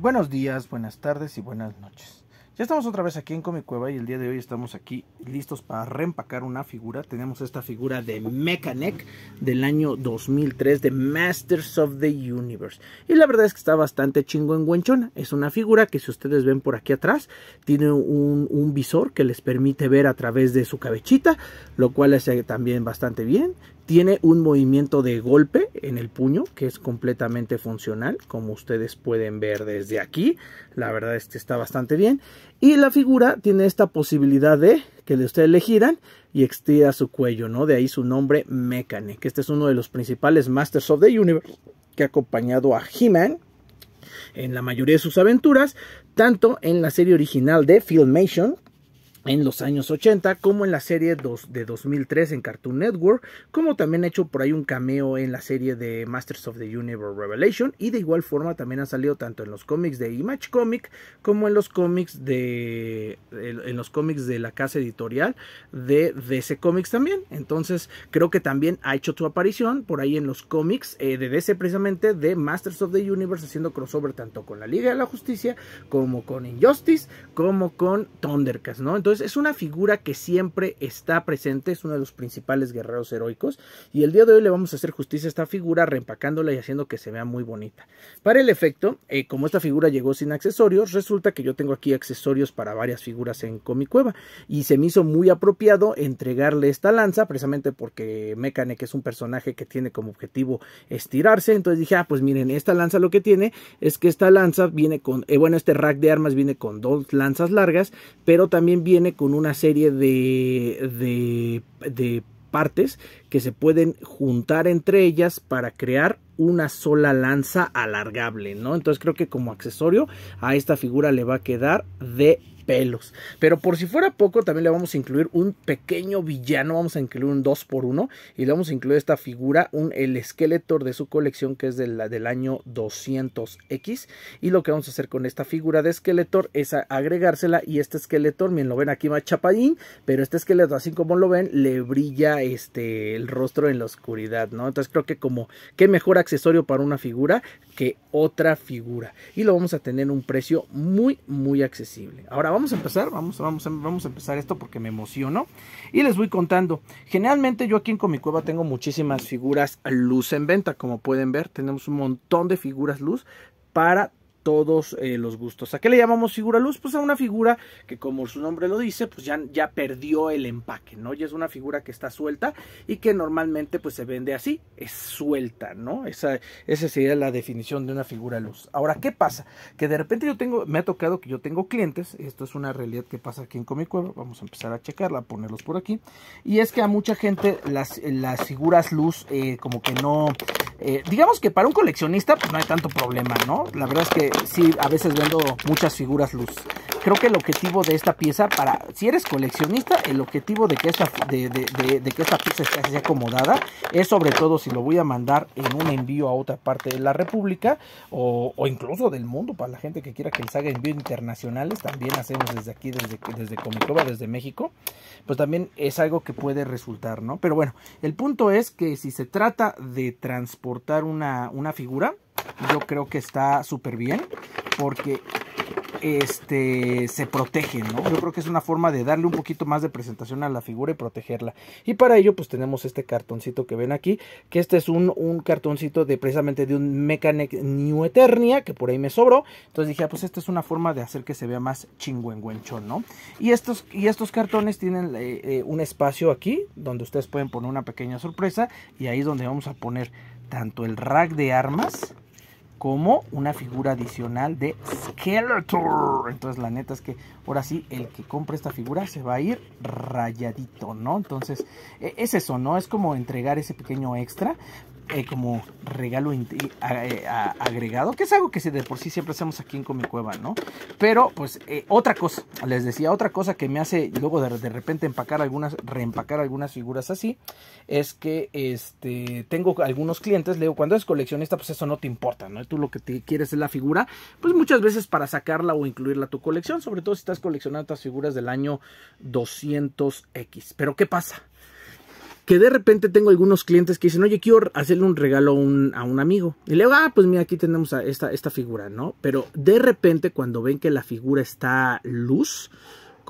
Buenos días, buenas tardes y buenas noches. Ya estamos otra vez aquí en Comic Cueva y el día de hoy estamos aquí listos para reempacar una figura. Tenemos esta figura de Mechanic del año 2003 de Masters of the Universe. Y la verdad es que está bastante chingo en huenchona. Es una figura que si ustedes ven por aquí atrás, tiene un, visor que les permite ver a través de su cabecita, lo cual hace también bastante bien. Tiene un movimiento de golpe en el puño que es completamente funcional, como ustedes pueden ver desde aquí. La verdad es que está bastante bien. Y la figura tiene esta posibilidad de que ustedes le giran y extira su cuello, ¿no? De ahí su nombre Mechanic. Este es uno de los principales Masters of the Universe que ha acompañado a He-Man en la mayoría de sus aventuras, tanto en la serie original de Filmation en los años 80, como en la serie de 2003 en Cartoon Network, como también ha hecho por ahí un cameo en la serie de Masters of the Universe Revelation, y de igual forma también ha salido tanto en los cómics de Image Comic como en los cómics de en los cómics de la casa editorial de DC Comics también. Entonces, creo que también ha hecho su aparición por ahí en los cómics eh, de DC precisamente de Masters of the Universe haciendo crossover tanto con la Liga de la Justicia como con Injustice, como con Thundercats, ¿no? Entonces, es una figura que siempre está presente, es uno de los principales guerreros heroicos y el día de hoy le vamos a hacer justicia a esta figura reempacándola y haciendo que se vea muy bonita. Para el efecto, eh, como esta figura llegó sin accesorios, resulta que yo tengo aquí accesorios para varias figuras en Comic Cueva, y se me hizo muy apropiado entregarle esta lanza precisamente porque Mechanic es un personaje que tiene como objetivo estirarse, entonces dije, ah, pues miren, esta lanza lo que tiene es que esta lanza viene con, eh, bueno, este rack de armas viene con dos lanzas largas, pero también viene con una serie de, de, de partes que se pueden juntar entre ellas para crear una sola lanza alargable, ¿no? Entonces creo que como accesorio a esta figura le va a quedar de pelos. Pero por si fuera poco, también le vamos a incluir un pequeño villano. Vamos a incluir un 2x1 y le vamos a incluir esta figura, un, el Skeletor de su colección que es de la, del año 200X. Y lo que vamos a hacer con esta figura de Skeletor es agregársela. Y este Skeletor, miren, lo ven aquí más chapadín, pero este esqueleto, así como lo ven, le brilla este, el rostro en la oscuridad, ¿no? Entonces creo que como, qué mejor accesorio para una figura que otra figura. Y lo vamos a tener un precio muy, muy accesible. Ahora vamos vamos a empezar, vamos, vamos, a empezar esto porque me emociono. Y les voy contando. Generalmente yo aquí en Cueva tengo muchísimas figuras luz en venta, como pueden ver. Tenemos un montón de figuras luz para todos eh, los gustos. ¿A qué le llamamos figura luz? Pues a una figura que como su nombre lo dice, pues ya, ya perdió el empaque, ¿no? Ya es una figura que está suelta y que normalmente pues se vende así, es suelta, ¿no? Esa, sería la definición de una figura luz. Ahora, ¿qué pasa? Que de repente yo tengo, me ha tocado que yo tengo clientes, esto es una realidad que pasa aquí en Comic vamos a empezar a checarla, a ponerlos por aquí, y es que a mucha gente las, las figuras luz eh, como que no... Eh, digamos que para un coleccionista pues no hay tanto problema, ¿no? La verdad es que sí, a veces vendo muchas figuras luz. Creo que el objetivo de esta pieza, para si eres coleccionista, el objetivo de que esta, de, que esta pieza esté así acomodada es sobre todo si lo voy a mandar en un envío a otra parte de la República o, incluso del mundo, para la gente que quiera que les haga envío internacionales, también hacemos desde aquí, desde, desde desde México, pues también es algo que puede resultar, ¿no? Pero bueno, el punto es que si se trata de transportar una figura, yo creo que está súper bien porque este, se protege, ¿no? Yo creo que es una forma de darle un poquito más de presentación a la figura y protegerla. Y para ello, pues tenemos este cartoncito que ven aquí, que este es un, un cartoncito de precisamente de un Mechanic New Eternia, que por ahí me sobró. Entonces dije, ah, pues esta es una forma de hacer que se vea más chingüengüenchón, ¿no? Y estos, y estos cartones tienen eh, eh, un espacio aquí, donde ustedes pueden poner una pequeña sorpresa, y ahí es donde vamos a poner tanto el rack de armas como una figura adicional de Skeletor. Entonces la neta es que ahora sí, el que compre esta figura se va a ir rayadito, ¿no? Entonces e, es eso, ¿no? Es como entregar ese pequeño extra. Eh, como regalo agregado, que es algo que de por sí siempre hacemos aquí en Come Cueva, ¿no? Pero, pues, eh, otra cosa, les decía, otra cosa que me hace luego de, repente empacar algunas, reempacar algunas figuras así, es que este, tengo algunos clientes, le digo, cuando eres coleccionista, pues eso no te importa, ¿no? Tú lo que te quieres es la figura, pues muchas veces para sacarla o incluirla a tu colección, sobre todo si estás coleccionando estas figuras del año 200X. Pero, ¿qué pasa? que de repente tengo algunos clientes que dicen, oye, quiero hacerle un regalo a un, amigo. Y le digo, ah, pues mira, aquí tenemos a esta, esta figura, ¿no? Pero de repente cuando ven que la figura está luz,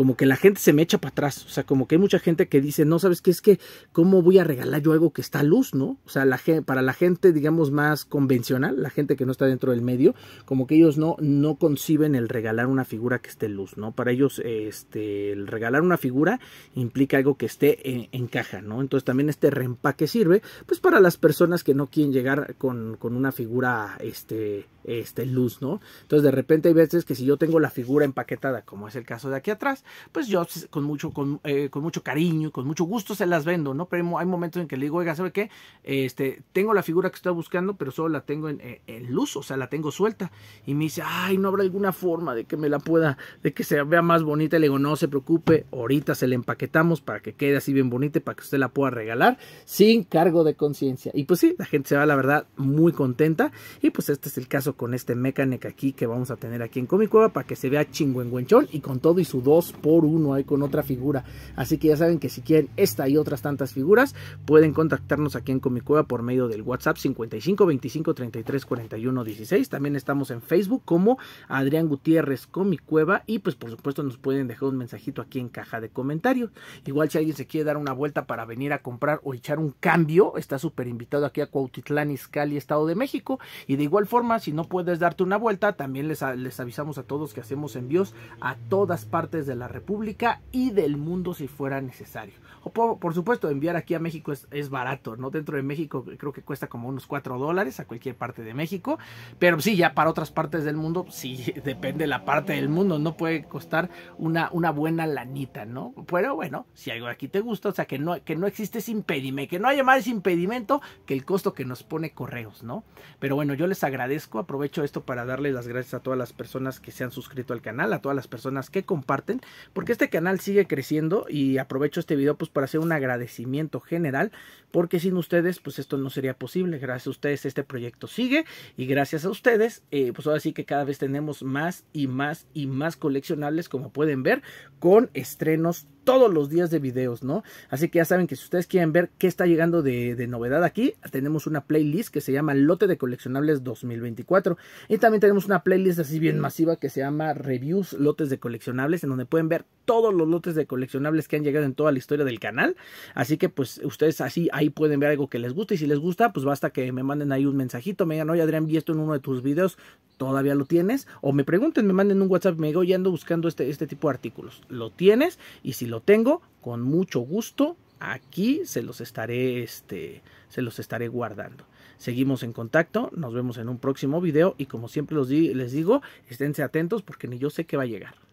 como que la gente se me echa para atrás, o sea, como que hay mucha gente que dice, no, ¿sabes qué? Es que, ¿cómo voy a regalar yo algo que está a luz, no? O sea, para la gente, digamos, más convencional, la gente que no está dentro del medio, como que ellos no, no conciben el regalar una figura que esté luz, ¿no? Para ellos, este, el regalar una figura implica algo que esté en, caja, ¿no? Entonces también este reempaque sirve, pues, para las personas que no quieren llegar con, con una figura, este, este, luz, ¿no? Entonces de repente hay veces que si yo tengo la figura empaquetada, como es el caso de aquí atrás, pues yo con mucho, con, eh, mucho cariño y con mucho gusto se las vendo, ¿no? Pero hay momentos en que le digo, oiga, ¿sabe qué? Este, tengo la figura que estoy buscando, pero solo la tengo eh, en, luz, o sea, la tengo suelta. Y me dice, ay, no habrá alguna forma de que me la pueda, de que se vea más bonita. Y le digo, no se preocupe, ahorita se la empaquetamos para que quede así bien bonita y para que usted la pueda regalar sin cargo de conciencia. Y pues sí, la gente se va, la verdad, muy contenta. Y pues este es el caso con este mecánico aquí que vamos a tener aquí en Comic Cueva para que se vea chingüengüenchón y con todo y su dos por uno ahí con otra figura. Así que ya saben que si quieren esta y otras tantas figuras, pueden contactarnos aquí en Comicueva por medio del WhatsApp 55 25 33 41 16. También estamos en Facebook como Adrián Gutiérrez Comicueva y pues por supuesto nos pueden dejar un mensajito aquí en caja de comentarios. Igual si alguien se quiere dar una vuelta para venir a comprar o echar un cambio, está súper invitado aquí a Cuautitlán, Izcalli, Estado de México. Y de igual forma, si no puedes darte una vuelta, también les, les avisamos a todos que hacemos envíos a todas partes de la República y del mundo si fuera necesario. O por, supuesto, enviar aquí a México es, barato, ¿no? Dentro de México creo que cuesta como unos 4 dólares a cualquier parte de México, pero sí, ya para otras partes del mundo, sí, depende la parte del mundo, no puede costar una, una buena lanita, ¿no? Pero bueno, si algo aquí te gusta, o sea, que no, que no existe ese impedimento, que no haya más impedimento que el costo que nos pone correos, ¿no? Pero bueno, yo les agradezco, aprovecho esto para darle las gracias a todas las personas que se han suscrito al canal, a todas las personas que comparten porque este canal sigue creciendo y aprovecho este video pues para hacer un agradecimiento general, porque sin ustedes pues esto no sería posible, gracias a ustedes este proyecto sigue y gracias a ustedes eh, pues ahora sí que cada vez tenemos más y más y más coleccionables como pueden ver con estrenos todos los días de videos, ¿no? Así que ya saben que si ustedes quieren ver qué está llegando de, de, novedad aquí, tenemos una playlist que se llama Lote de Coleccionables 2024. Y también tenemos una playlist así bien masiva que se llama Reviews Lotes de Coleccionables, en donde pueden ver todos los lotes de coleccionables que han llegado en toda la historia del canal. Así que pues ustedes así ahí pueden ver algo que les gusta y si les gusta pues basta que me manden ahí un mensajito, me digan, oye Adrián, vi esto en uno de tus videos, todavía lo tienes. O me pregunten, me manden un WhatsApp, me digo, ya ando buscando este, este tipo de artículos. ¿Lo tienes? Y si lo tengo, con mucho gusto, aquí se los estaré, este, se los estaré guardando. Seguimos en contacto, nos vemos en un próximo video y como siempre los les digo, esténse atentos porque ni yo sé qué va a llegar.